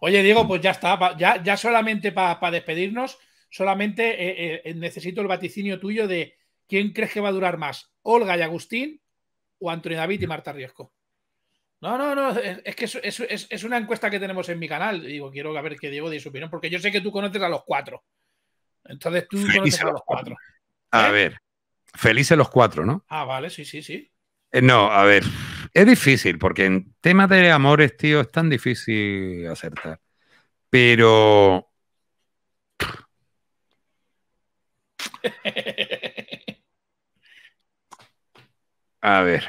Oye, Diego, pues ya está. Ya, solamente para despedirnos, solamente eh, eh, eh, necesito el vaticinio tuyo de quién crees que va a durar más, Olga y Agustín o Antonio David y Marta Riesco. No, no, no, es que es, una encuesta que tenemos en mi canal. Digo, quiero ver qué Diego de su opinión, porque yo sé que tú conoces a los cuatro. Entonces tú conoces a los cuatro. A ver, felices los cuatro, ¿no? Ah, vale, sí, sí, sí. no, a ver, es difícil, porque en temas de amores, tío, es tan difícil acertar. Pero. A ver.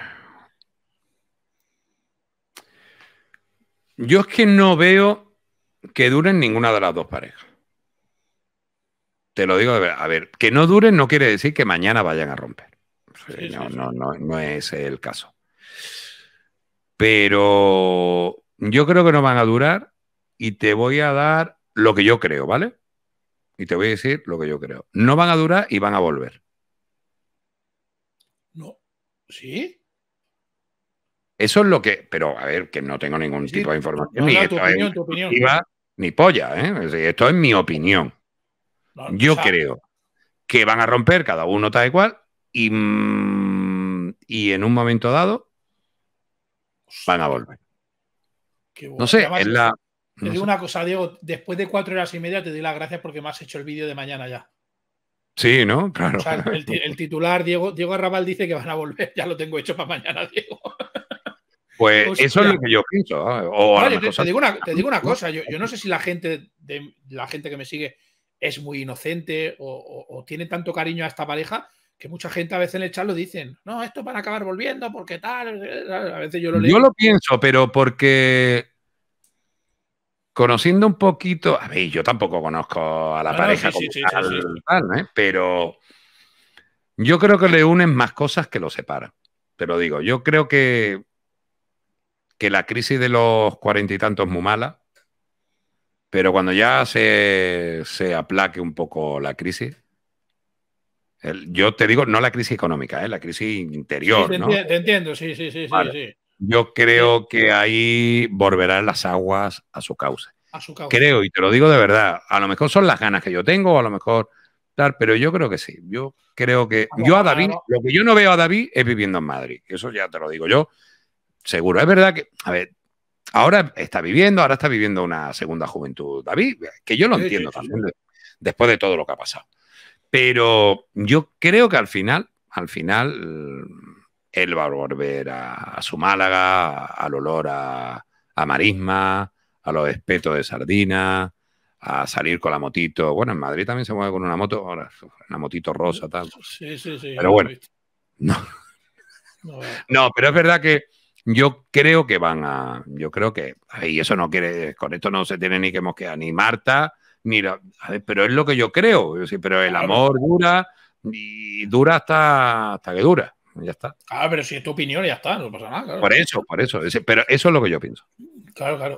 Yo es que no veo que duren ninguna de las dos parejas. Te lo digo de verdad. A ver, que no duren no quiere decir que mañana vayan a romper. no, no, no es el caso pero yo creo que no van a durar y te voy a dar lo que yo creo, ¿vale? Y te voy a decir lo que yo creo. No van a durar y van a volver. No. ¿Sí? Eso es lo que. Pero a ver, que no tengo ningún tipo de información. ni, opinión, ni polla, ¿eh? Esto es mi opinión. yo creo que van a romper cada uno tal y cual y mm, en un momento dado van a volver. No sé, Te digo una cosa, Diego, después de cuatro horas y media te doy las gracias porque me has hecho el vídeo de mañana ya. Sí, ¿no? Claro. el, titular, Diego, Diego Arrabal, dice que van a volver. Ya lo tengo hecho para mañana, Diego. Pues eso es lo que yo pienso. O te, digo una, cosa, yo, no sé si la gente, de, la gente que me sigue es muy inocente o tiene tanto cariño a esta pareja, que mucha gente a veces en el chat lo dicen, no, esto van a acabar volviendo porque tal, a veces yo lo leo. Yo lo pienso, pero porque conociendo un poquito, a ver, yo tampoco conozco a la pareja pero yo creo que le unen más cosas que lo separan. Te lo digo, yo creo que, que la crisis de los cuarenta y tantos es muy mala, pero cuando ya se, se aplaque un poco la crisis, yo te digo, no la crisis económica, ¿eh? la crisis interior. te, entiendo, sí, sí, sí, sí, Yo creo que ahí volverán las aguas a su causa Creo, y te lo digo de verdad, a lo mejor son las ganas que yo tengo, a lo mejor tal, pero yo creo que sí. Yo creo que. yo a David, lo que yo no veo a David es viviendo en Madrid. Eso ya te lo digo yo. Seguro. Es verdad que. A ver, ahora está viviendo, ahora está viviendo una segunda juventud, David, que yo lo entiendo también, después de todo lo que ha pasado. Pero yo creo que al final, al final, él va a volver a, su Málaga, al olor a, marisma, a los espetos de sardina, a salir con la motito. Bueno, en Madrid también se mueve con una moto, una motito rosa, tal. Sí, sí, sí. Pero bueno, no. No, pero es verdad que yo creo que van a, yo creo que, y eso no quiere, con esto no se tiene ni que mosquear ni Marta, mira pero es lo que yo creo. Pero el amor dura y dura hasta, hasta que dura. Ya está. Ah, pero si es tu opinión, ya está, no pasa nada. Por eso, por eso. Pero eso es lo que yo pienso. Claro, claro.